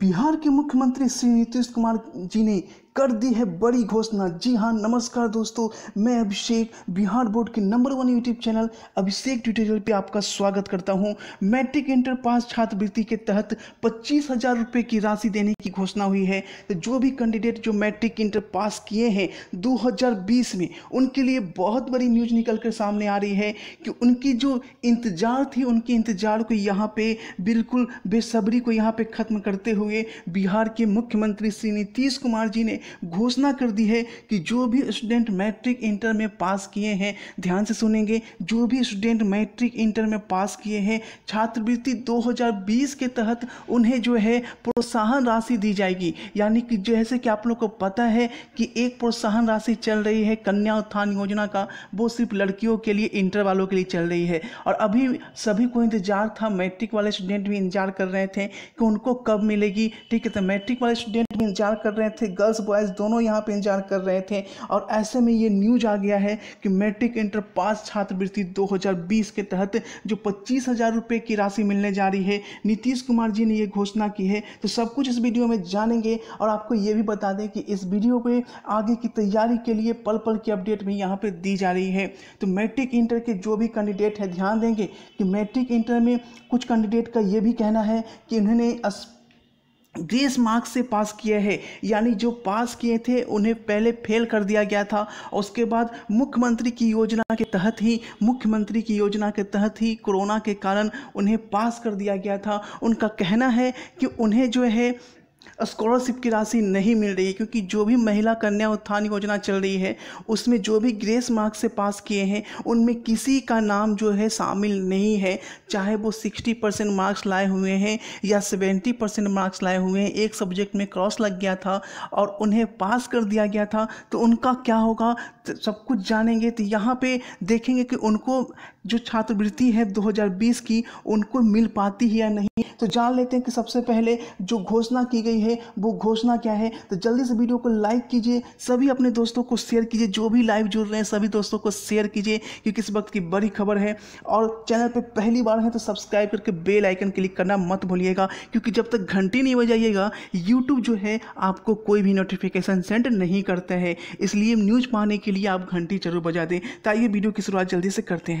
बिहार के मुख्यमंत्री श्री नीतीश कुमार जी ने कर दी है बड़ी घोषणा जी हाँ नमस्कार दोस्तों मैं अभिषेक बिहार बोर्ड के number one YouTube channel Abhishek tutorial पे आपका स्वागत करता हूँ मैट्रिक इंटर पास छात्रवृत्ति के तहत पच्चीस हज़ार रुपये की राशि देने की घोषणा हुई है तो जो भी कैंडिडेट जो मैट्रिक इंटर पास किए हैं दो में उनके लिए बहुत बड़ी न्यूज निकल कर सामने आ रही है कि उनकी जो इंतजार थी उनके इंतजार को यहाँ पे बिल्कुल बेसब्री को यहाँ पे ख़त्म करते हुए बिहार के मुख्यमंत्री श्री नीतीश कुमार जी ने घोषणा कर दी है कि जो भी स्टूडेंट मैट्रिक इंटर में पास किए हैं ध्यान से सुनेंगे जो भी स्टूडेंट मैट्रिक इंटर में पास किए हैं छात्रवृत्ति 2020 के तहत उन्हें जो है प्रोत्साहन राशि दी जाएगी यानी कि जैसे कि आप लोग को पता है कि एक प्रोत्साहन राशि चल रही है कन्या उत्थान योजना का वो सिर्फ लड़कियों के लिए इंटर वालों के लिए चल रही है और अभी सभी को इंतजार था मैट्रिक वाले स्टूडेंट भी इंतजार कर रहे थे कि उनको कब मिलेगी ठीक है तो मैट्रिक वाले स्टूडेंट भी इंतजार कर रहे थे गर्ल्स बॉयज़ दोनों यहाँ पे इंतजार कर रहे थे और ऐसे में ये न्यूज आ गया है कि मैट्रिक इंटर पास छात्रवृत्ति 2020 के तहत जो पच्चीस हज़ार रुपये की राशि मिलने जा रही है नीतीश कुमार जी ने ये घोषणा की है तो सब कुछ इस वीडियो में जानेंगे और आपको ये भी बता दें कि इस वीडियो पर आगे की तैयारी के लिए पल पल की अपडेट भी यहाँ पर दी जा रही है तो मैट्रिक इंटर के जो भी कैंडिडेट है ध्यान देंगे कि मैट्रिक इंटर में कुछ कैंडिडेट का ये भी कहना है कि उन्होंने ग्रेस मार्क्स से पास किए हैं यानी जो पास किए थे उन्हें पहले फेल कर दिया गया था और उसके बाद मुख्यमंत्री की योजना के तहत ही मुख्यमंत्री की योजना के तहत ही कोरोना के कारण उन्हें पास कर दिया गया था उनका कहना है कि उन्हें जो है स्कॉलरशिप की राशि नहीं मिल रही क्योंकि जो भी महिला कन्या उत्थान योजना चल रही है उसमें जो भी ग्रेस मार्क्स से पास किए हैं उनमें किसी का नाम जो है शामिल नहीं है चाहे वो सिक्सटी परसेंट मार्क्स लाए हुए हैं या सेवेंटी परसेंट मार्क्स लाए हुए हैं एक सब्जेक्ट में क्रॉस लग गया था और उन्हें पास कर दिया गया था तो उनका क्या होगा सब कुछ जानेंगे तो यहाँ पर देखेंगे कि उनको जो छात्रवृत्ति है 2020 की उनको मिल पाती है या नहीं तो जान लेते हैं कि सबसे पहले जो घोषणा की गई है वो घोषणा क्या है तो जल्दी से वीडियो को लाइक कीजिए सभी अपने दोस्तों को शेयर कीजिए जो भी लाइव जुड़ रहे हैं सभी दोस्तों को शेयर कीजिए क्योंकि इस वक्त की बड़ी खबर है और चैनल पर पहली बार है तो सब्सक्राइब करके बेल आइकन क्लिक करना मत भूलिएगा क्योंकि जब तक घंटी नहीं बजाइएगा यूट्यूब जो है आपको कोई भी नोटिफिकेशन सेंड नहीं करता है इसलिए न्यूज़ पाने के लिए आप घंटी जरूर बजा दें ताकि वीडियो की शुरुआत जल्दी से करते हैं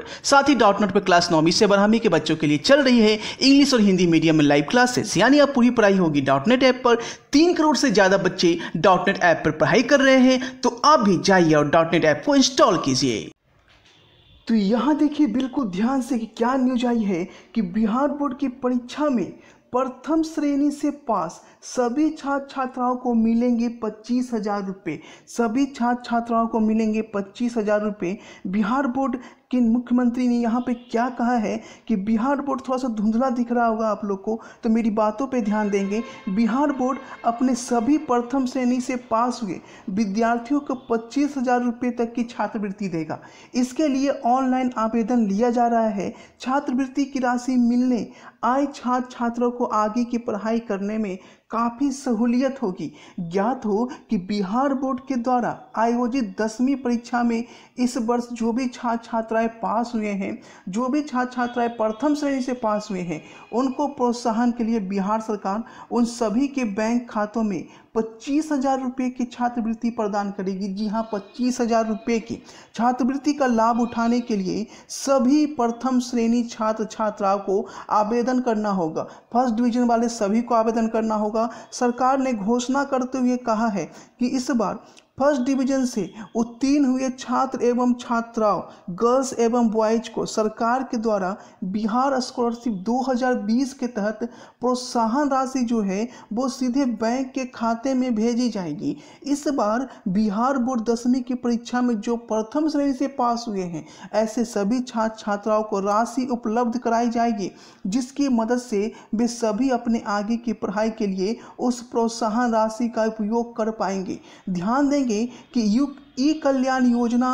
पर साथ ही डॉट नोट पर क्लास नौवीं से बारहवीं के बच्चों के लिए चल रही है इंग्लिश और हिंदी मीडियम में लाइव क्लासेस यानी अब पूरी पढ़ाई होगी डॉट नेट ऐप पर तीन करोड़ से ज़्यादा बच्चे डॉट नेट ऐप पर पढ़ाई कर रहे हैं तो आप भी जाइए और डॉट नेट ऐप को इंस्टॉल कीजिए तो यहाँ देखिए बिल्कुल ध्यान से कि क्या न्यूज आई है कि बिहार बोर्ड की परीक्षा में प्रथम श्रेणी से पास सभी छात्र छात्राओं को मिलेंगे पच्चीस हजार रुपये सभी छात्र छात्राओं को मिलेंगे पच्चीस हजार रुपये बिहार बोर्ड कि मुख्यमंत्री ने यहाँ पे क्या कहा है कि बिहार बोर्ड थोड़ा सा धुंधला दिख रहा होगा आप लोग को तो मेरी बातों पे ध्यान देंगे बिहार बोर्ड अपने सभी प्रथम श्रेणी से पास हुए विद्यार्थियों को पच्चीस हज़ार रुपये तक की छात्रवृत्ति देगा इसके लिए ऑनलाइन आवेदन लिया जा रहा है छात्रवृत्ति की राशि मिलने आए छात्र छात्रों को आगे की पढ़ाई करने में काफ़ी सहूलियत होगी ज्ञात हो कि बिहार बोर्ड के द्वारा आयोजित दसवीं परीक्षा में इस वर्ष जो भी छात्र छात्राएं पास हुए हैं जो भी छात्र छात्राएं प्रथम श्रेणी से पास हुए हैं उनको प्रोत्साहन के लिए बिहार सरकार उन सभी के बैंक खातों में पच्चीस हजार रुपये की छात्रवृत्ति प्रदान करेगी जी हाँ पच्चीस हजार रुपये की छात्रवृत्ति का लाभ उठाने के लिए सभी प्रथम श्रेणी छात्र छात्राओं को आवेदन करना होगा फर्स्ट डिवीजन वाले सभी को आवेदन करना होगा सरकार ने घोषणा करते हुए कहा है कि इस बार फर्स्ट डिवीजन से उत्तीर्ण हुए छात्र एवं छात्राओं गर्ल्स एवं बॉयज को सरकार के द्वारा बिहार स्कॉलरशिप 2020 के तहत प्रोत्साहन राशि जो है वो सीधे बैंक के खाते में भेजी जाएगी इस बार बिहार बोर्ड दसवीं की परीक्षा में जो प्रथम श्रेणी से पास हुए हैं ऐसे सभी छात्र छात्राओं को राशि उपलब्ध कराई जाएगी जिसकी मदद से वे सभी अपने आगे की पढ़ाई के लिए उस प्रोत्साहन राशि का उपयोग कर पाएंगे ध्यान देंगे देखेंगे कि यू ई कल्याण योजना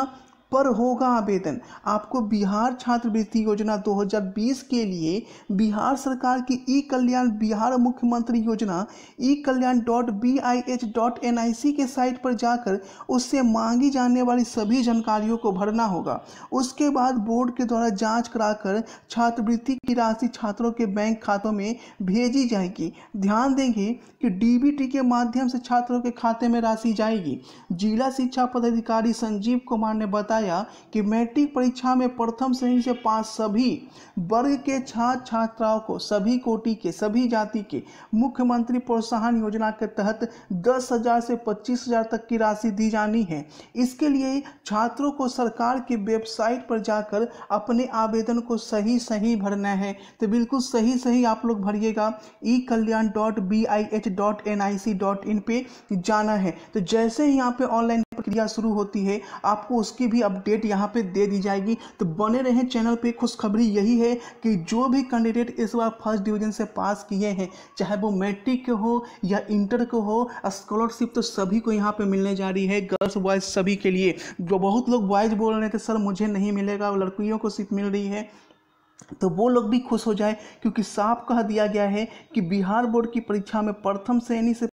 पर होगा आवेदन आपको बिहार छात्रवृत्ति योजना 2020 के लिए बिहार सरकार की ई कल्याण बिहार मुख्यमंत्री योजना e Kalyan dot B I H dot N I C के साइट पर जाकर उससे मांगी जाने वाली सभी जानकारियों को भरना होगा उसके बाद बोर्ड के द्वारा जांच कराकर छात्रवृत्ति की राशि छात्रों के बैंक खातों में भेजी जाएगी ध्यान देंगे कि डीबीटी के माध्यम से छात्रों के खाते में राशि जाएगी जिला शिक्षा पदाधिकारी संजीव कुमार ने बताया बताया कि मैट्रिक परीक्षा में प्रथम श्रेणी से पास सभी वर्ग के छात्र छात्राओं को सभी कोटि के सभी जाति के मुख्यमंत्री प्रोत्साहन योजना के तहत दस हज़ार से पच्चीस हज़ार तक की राशि दी जानी है इसके लिए छात्रों को सरकार की वेबसाइट पर जाकर अपने आवेदन को सही सही भरना है तो बिल्कुल सही सही आप लोग भरिएगा e Kalyan dot B I H dot N I C dot in पे जाना है तो जैसे ही यहाँ पे ऑनलाइन प्रक्रिया शुरू होती है आपको उसकी भी अपडेट यहाँ पे दे दी जाएगी तो बने रहें चैनल पे खुशखबरी यही है कि जो भी कैंडिडेट इस बार फर्स्ट डिवीजन से पास किए हैं चाहे वो मैट्रिक के हो या इंटर के हो स्कॉलरशिप तो सभी को यहाँ पे मिलने जा रही है गर्ल्स बॉयज़ सभी के लिए जो बहुत लोग बॉयज़ बोल रहे थे सर मुझे नहीं मिलेगा लड़कियों को सिर्फ मिल रही है तो वो लोग भी खुश हो जाए क्योंकि साफ कह दिया गया है कि बिहार बोर्ड की परीक्षा में प्रथम श्रेणी से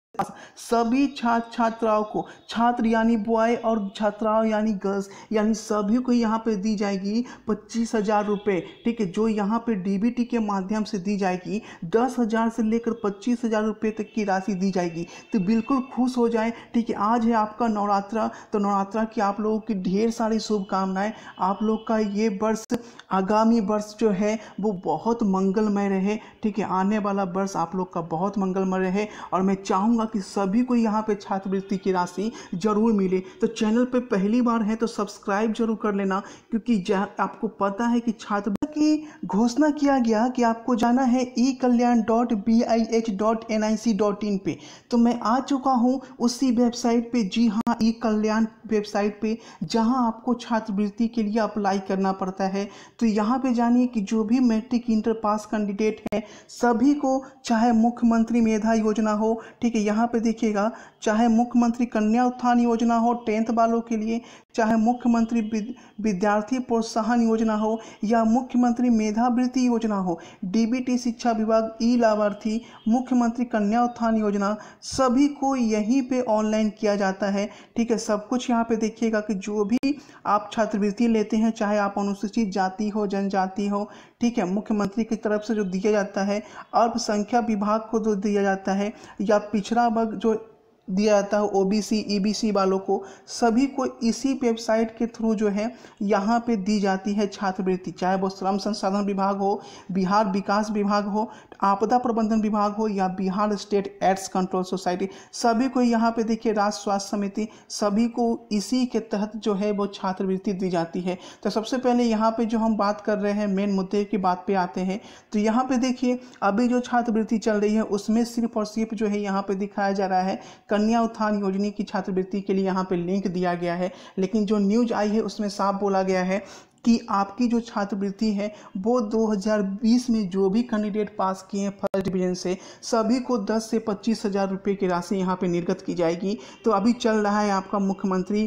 सभी छात्र छात्राओं को छात्र यानी बॉय और छात्राओं यानी गर्ल्स यानी सभी को यहाँ पे दी जाएगी पच्चीस हज़ार रुपये ठीक है जो यहाँ पे डीबीटी के माध्यम से दी जाएगी दस हज़ार से लेकर पच्चीस हज़ार रुपये तक की राशि दी जाएगी तो बिल्कुल खुश हो जाए ठीक है आज है आपका नवरात्रा तो नवरात्रा की आप लोगों की ढेर सारी शुभकामनाएं आप लोग का ये वर्ष आगामी वर्ष जो है वो बहुत मंगलमय रहे ठीक है आने वाला वर्ष आप लोग का बहुत मंगलमय रहे और मैं चाहूँगा कि सभी को यहाँ पे छात्रवृत्ति की राशि जरूर मिले तो चैनल पे पहली बार है तो सब्सक्राइब जरूर कर लेना क्योंकि आपको पता है कि छात्र कि घोषणा किया गया कि आपको जाना है e Kalyan dot B I H dot N I C dot in पर तो मैं आ चुका हूँ उसी वेबसाइट पे जी हाँ ई कल्याण वेबसाइट पे जहाँ आपको छात्रवृत्ति के लिए अप्लाई करना पड़ता है तो यहाँ पे जानिए कि जो भी मैट्रिक इंटर पास कैंडिडेट हैं सभी को चाहे मुख्यमंत्री मेधा योजना हो ठीक है यहाँ पे देखिएगा चाहे मुख्यमंत्री कन्या उत्थान योजना हो टेंथ वालों के लिए चाहे मुख्यमंत्री विद्यार्थी प्रोत्साहन योजना हो या मुख्य मुख्यमंत्री मेधावृत्ति योजना हो डीबीटी शिक्षा विभाग ई लाभार्थी मुख्यमंत्री कन्या उत्थान योजना सभी को यहीं पे ऑनलाइन किया जाता है ठीक है सब कुछ यहाँ पे देखिएगा कि जो भी आप छात्रवृत्ति लेते हैं चाहे आप अनुसूचित जाति हो जनजाति हो ठीक है मुख्यमंत्री की तरफ से जो दिया जाता है अल्पसंख्या विभाग को जो दिया जाता है या पिछड़ा वर्ग जो दिया जाता है ओबीसी ईबीसी e वालों को सभी को इसी वेबसाइट के थ्रू जो है यहाँ पे दी जाती है छात्रवृत्ति चाहे वो श्रम संसाधन विभाग हो बिहार विकास विभाग हो आपदा प्रबंधन विभाग हो या Bihar state AIDS control society सभी को यहाँ पे देखिए राष्ट्र स्वास्थ्य समिति सभी को इसी के तहत जो है वो छात्रवृत्ति दी जाती है तो सबसे पहले यहाँ पर जो हम बात कर रहे हैं मेन मुद्दे की बात पर आते हैं तो यहाँ पर देखिए अभी जो छात्रवृत्ति चल रही है उसमें सिर्फ और सिर्फ जो है यहाँ पर दिखाया जा रहा है कन्या उत्थान योजना की छात्रवृत्ति के लिए यहाँ पे लिंक दिया गया है लेकिन जो न्यूज आई है उसमें साफ बोला गया है कि आपकी जो छात्रवृत्ति है वो 2020 में जो भी कैंडिडेट पास किए हैं फर्स्ट डिवीजन से सभी को 10 से पच्चीस हज़ार रुपये की राशि यहाँ पे निर्गत की जाएगी तो अभी चल रहा है आपका मुख्यमंत्री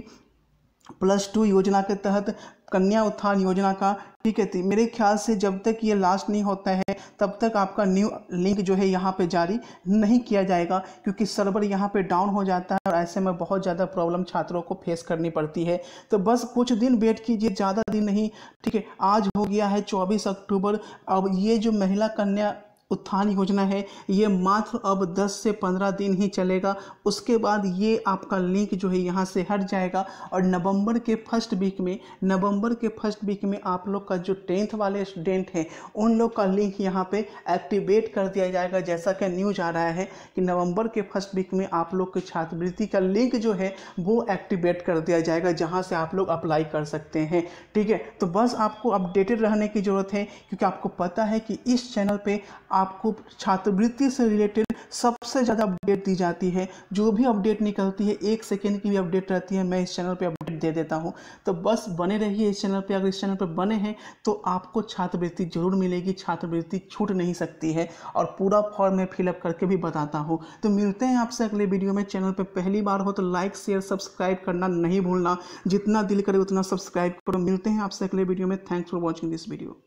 प्लस टू योजना के तहत कन्या उत्थान योजना का ठीक है मेरे ख्याल से जब तक ये लास्ट नहीं होता है तब तक आपका न्यू लिंक जो है यहाँ पे जारी नहीं किया जाएगा क्योंकि सर्वर यहाँ पे डाउन हो जाता है और ऐसे में बहुत ज़्यादा प्रॉब्लम छात्रों को फेस करनी पड़ती है तो बस कुछ दिन वेट कीजिए ज़्यादा दिन नहीं ठीक है आज हो गया है चौबीस अक्टूबर अब ये जो महिला कन्या उत्थान योजना है ये मात्र अब 10 से 15 दिन ही चलेगा उसके बाद ये आपका लिंक जो है यहाँ से हट जाएगा और नवंबर के फर्स्ट वीक में नवंबर के फर्स्ट वीक में आप लोग का जो टेंथ वाले स्टूडेंट हैं उन लोग का लिंक यहाँ पे एक्टिवेट कर दिया जाएगा जैसा कि न्यूज आ रहा है कि नवम्बर के फर्स्ट वीक में आप लोग के छात्रवृत्ति का लिंक जो है वो एक्टिवेट कर दिया जाएगा जहाँ से आप लोग अप्लाई कर सकते हैं ठीक है तो बस आपको अपडेटेड रहने की ज़रूरत है क्योंकि आपको पता है कि इस चैनल पर आप आपको छात्रवृत्ति से रिलेटेड सबसे ज़्यादा अपडेट दी जाती है जो भी अपडेट निकलती है एक सेकेंड की भी अपडेट रहती है मैं इस चैनल पर अपडेट दे देता हूँ तो बस बने रहिए इस चैनल पर अगर इस चैनल पर बने हैं तो आपको छात्रवृत्ति जरूर मिलेगी छात्रवृत्ति छूट नहीं सकती है और पूरा फॉर्म मैं फिलअप करके भी बताता हूँ तो मिलते हैं आपसे अगले वीडियो में चैनल पर पहली बार हो तो लाइक शेयर सब्सक्राइब करना नहीं भूलना जितना दिल करे उतना सब्सक्राइब करो मिलते हैं आपसे अगले वीडियो में thanks for watching this video